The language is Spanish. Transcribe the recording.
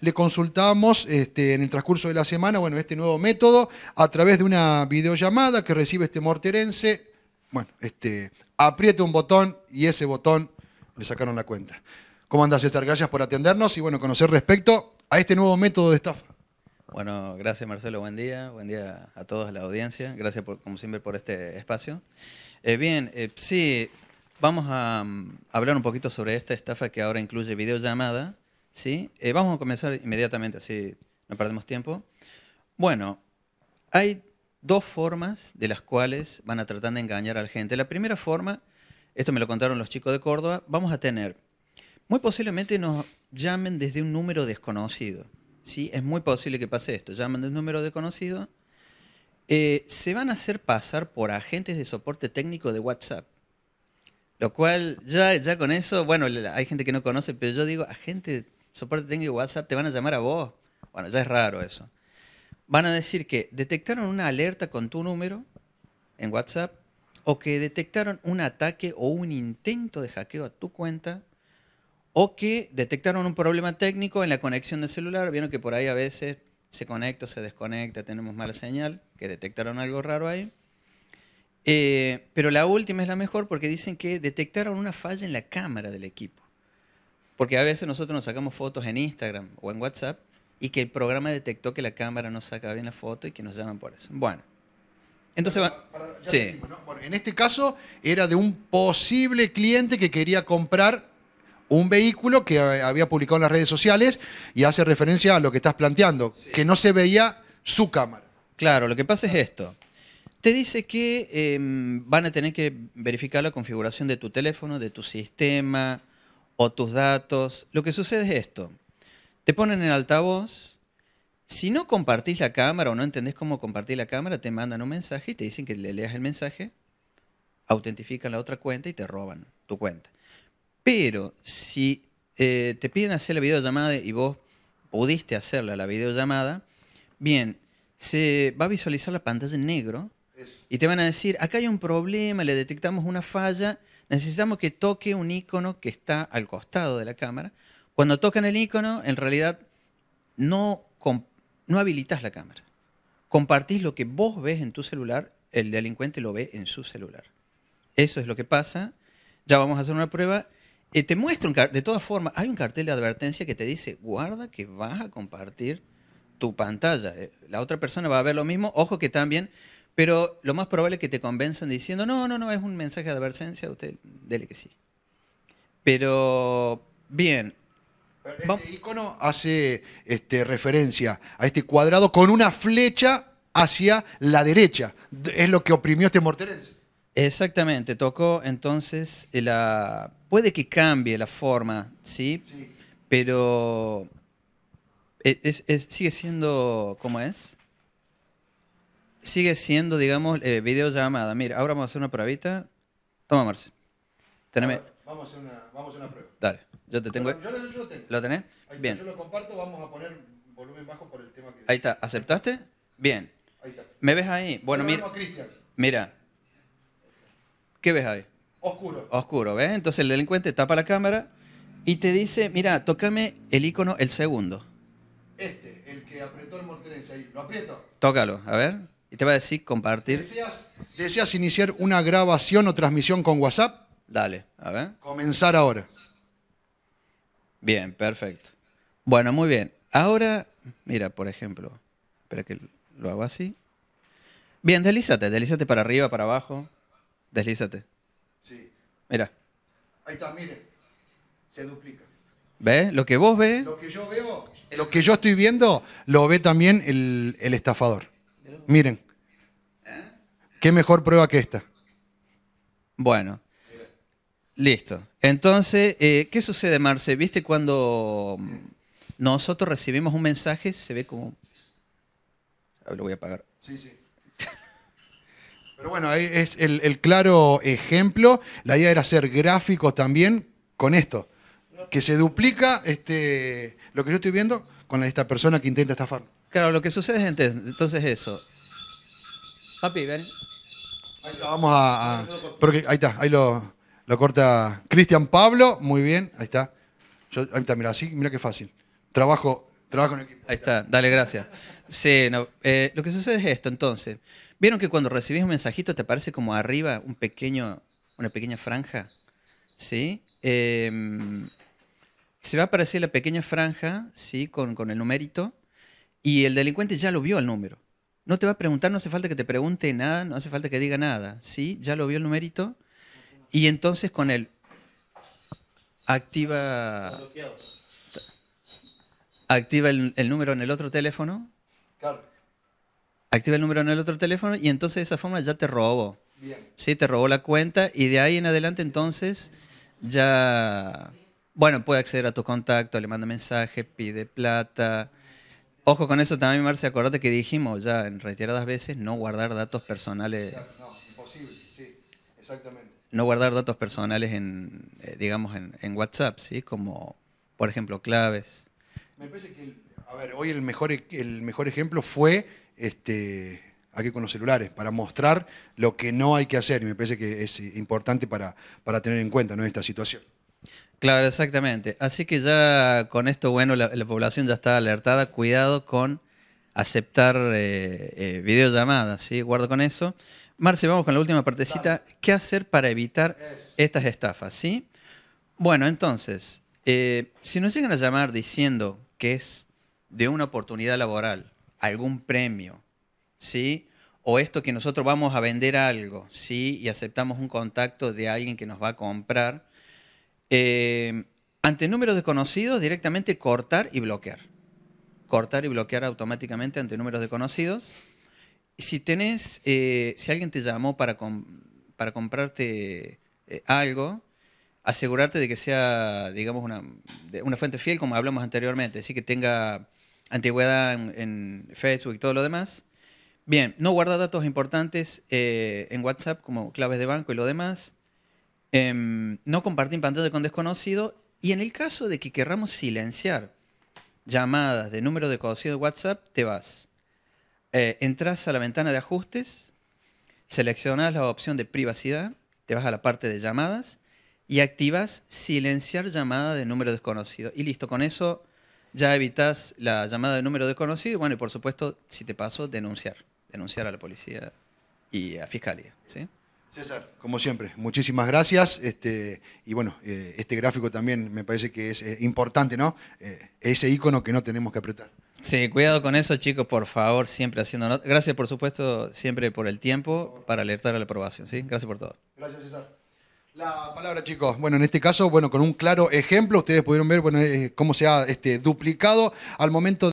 le consultamos este, en el transcurso de la semana, bueno, este nuevo método a través de una videollamada que recibe este morterense. Bueno, este, apriete un botón y ese botón le sacaron la cuenta. ¿Cómo andas, César? Gracias por atendernos y bueno, conocer respecto a este nuevo método de estafa. Bueno, gracias Marcelo, buen día, buen día a todos la audiencia, gracias por, como siempre por este espacio. Eh, bien, eh, sí, vamos a mm, hablar un poquito sobre esta estafa que ahora incluye videollamada ¿sí? Eh, vamos a comenzar inmediatamente, así no perdemos tiempo. Bueno, hay dos formas de las cuales van a tratar de engañar a la gente. La primera forma, esto me lo contaron los chicos de Córdoba, vamos a tener, muy posiblemente nos llamen desde un número desconocido. ¿sí? Es muy posible que pase esto, llaman de un número desconocido. Eh, se van a hacer pasar por agentes de soporte técnico de WhatsApp. Lo cual, ya, ya con eso, bueno, hay gente que no conoce, pero yo digo, agente soporte técnico WhatsApp te van a llamar a vos. Bueno, ya es raro eso. Van a decir que detectaron una alerta con tu número en WhatsApp o que detectaron un ataque o un intento de hackeo a tu cuenta o que detectaron un problema técnico en la conexión de celular. Vieron que por ahí a veces se conecta o se desconecta, tenemos mala señal, que detectaron algo raro ahí. Eh, pero la última es la mejor porque dicen que detectaron una falla en la cámara del equipo. Porque a veces nosotros nos sacamos fotos en Instagram o en WhatsApp y que el programa detectó que la cámara no sacaba bien la foto y que nos llaman por eso. Bueno. Entonces sí. en este caso era de un posible cliente que quería comprar un vehículo que había publicado en las redes sociales y hace referencia a lo que estás planteando, que no se veía su cámara. Claro, lo que pasa es esto. Te dice que em, van a tener que verificar la configuración de tu teléfono, de tu sistema, o tus datos. Lo que sucede es esto. Te ponen en altavoz. Si no compartís la cámara o no entendés cómo compartir la cámara, te mandan un mensaje y te dicen que le leas el mensaje, autentifican la otra cuenta y te roban tu cuenta. Pero si eh, te piden hacer la videollamada y vos pudiste hacerla, la videollamada, bien, se va a visualizar la pantalla en negro y te van a decir, acá hay un problema, le detectamos una falla necesitamos que toque un icono que está al costado de la cámara. Cuando tocan el icono, en realidad no, no habilitas la cámara. Compartís lo que vos ves en tu celular, el delincuente lo ve en su celular. Eso es lo que pasa. Ya vamos a hacer una prueba. Eh, te muestro, de todas formas, hay un cartel de advertencia que te dice, guarda que vas a compartir tu pantalla. Eh, la otra persona va a ver lo mismo. Ojo que también pero lo más probable es que te convenzan diciendo, no, no, no, es un mensaje de advertencia, usted dele que sí. Pero, bien. este icono hace este, referencia a este cuadrado con una flecha hacia la derecha. Es lo que oprimió este morterense. Exactamente, tocó entonces la... Puede que cambie la forma, ¿sí? sí. Pero e-, sigue siendo como es sigue siendo, digamos, eh, videollamada. Mira, ahora vamos a hacer una pruebita. Toma, Marce. Teneme. Vamos a, hacer una, vamos a una prueba. Dale, yo te tengo. Yo, lo tengo. ¿Lo tenés? Bien. Yo lo comparto, vamos a poner volumen bajo por el tema que. Ahí está, ¿aceptaste? Bien. Ahí está. ¿Me ves ahí? Bueno, mira. Mira. ¿Qué ves ahí? Oscuro. Oscuro, ¿ves? Entonces el delincuente tapa la cámara y te dice, mira, tócame el icono el segundo. Este, el que apretó el mortenense ahí. ¿Lo aprieto? Tócalo, a ver. Y te va a decir compartir. ¿Deseas, iniciar una grabación o transmisión con WhatsApp? Dale, a ver. Comenzar ahora. Bien, perfecto. Bueno, muy bien. Ahora, mira, por ejemplo, espera que lo hago así. Bien, deslízate, deslízate para arriba, para abajo. Deslízate. Sí. Mira. Ahí está, mire. Se duplica. ¿Ves? Lo que vos ves. Lo que yo veo, lo que yo estoy viendo, lo ve también el estafador. Miren, ¿qué mejor prueba que esta? Bueno, listo. Entonces, eh, ¿qué sucede, Marce? ¿Viste cuando nosotros recibimos un mensaje? Se ve como... Ah, lo voy a apagar. Sí, sí. Pero bueno, ahí es el, claro ejemplo. La idea era hacer gráficos también con esto que se duplica este, lo que yo estoy viendo con esta persona que intenta estafar. Claro, lo que sucede es entonces eso. Papi, ven. Ahí está, vamos a. porque, ahí está, ahí lo, lo corta Cristian Pablo. Muy bien, ahí está. Yo, ahí está, mira, así, mira qué fácil. Trabajo, trabajo en equipo. Ahí está, dale, gracias. Eh, lo que sucede es esto, entonces. ¿Vieron que cuando recibís un mensajito te aparece como arriba un pequeño, una pequeña franja? ¿Sí? Em, se va a aparecer la pequeña franja, ¿sí? Con, con el numerito. Y el delincuente ya lo vio el número. No te va a preguntar, no hace falta que te pregunte nada, no hace falta que diga nada. ¿Sí? Ya lo vio el numerito. Y entonces con él activa, activa el, número en el otro teléfono. Activa el número en el otro teléfono y entonces de esa forma ya te robó. Bien. Sí, te robó la cuenta y de ahí en adelante entonces ya, bueno, puede acceder a tu contacto, le manda mensaje, pide plata, Ojo con eso también, Marcia, acordate que dijimos ya en reiteradas veces no guardar datos personales. No, imposible, sí, exactamente. No guardar datos personales en, eh, digamos, en, WhatsApp, ¿sí? Como, por ejemplo, claves. Me parece que, a ver, hoy el mejor, e, el mejor ejemplo fue este, aquí con los celulares, para mostrar lo que no hay que hacer. Y me parece que es eh, importante para, tener en cuenta esta situación. Claro, exactamente. Así que ya con esto, bueno, la, población ya está alertada. Cuidado con aceptar eh, eh, videollamadas, ¿sí? Guardo con eso. Marce, vamos con la última partecita. ¿Qué hacer para evitar estas estafas, sí? Bueno, entonces, eh, si nos llegan a llamar diciendo que es de una oportunidad laboral, algún premio, ¿sí? O esto que nosotros vamos a vender algo, ¿sí? Y aceptamos un contacto de alguien que nos va a comprar, eh, ante números desconocidos, directamente cortar y bloquear. Cortar y bloquear automáticamente ante números desconocidos. Si eh, si alguien te llamó para, comprarte eh, algo, asegurarte de que sea, digamos, una, fuente fiel, como hablamos anteriormente, así que tenga antigüedad en, Facebook y todo lo demás. Bien, no guardar datos importantes en WhatsApp como claves de banco y lo demás. Em, no compartir pantalla con desconocido. Y en el caso de que querramos silenciar llamadas de número desconocido de WhatsApp, te vas. Eh, entras a la ventana de ajustes, seleccionas la opción de privacidad, te vas a la parte de llamadas y activas silenciar llamada de número desconocido. Y listo, con eso ya evitas la llamada de número desconocido. bueno, y por supuesto, si te paso, denunciar. Denunciar a la policía y a fiscalía. ¿sí? César, como siempre, muchísimas gracias. Este, y bueno, eh, este gráfico también me parece que es eh, importante, ¿no? Eh, ese icono que no tenemos que apretar. Sí, cuidado con eso, chicos, por favor, siempre haciendo. gracias, por supuesto, siempre por el tiempo para alertar a la aprobación, ¿sí? Gracias por todo. Gracias, César. La palabra, chicos. Bueno, en este caso, bueno, con un claro ejemplo, ustedes pudieron ver bueno, cómo se ha este, duplicado al momento de...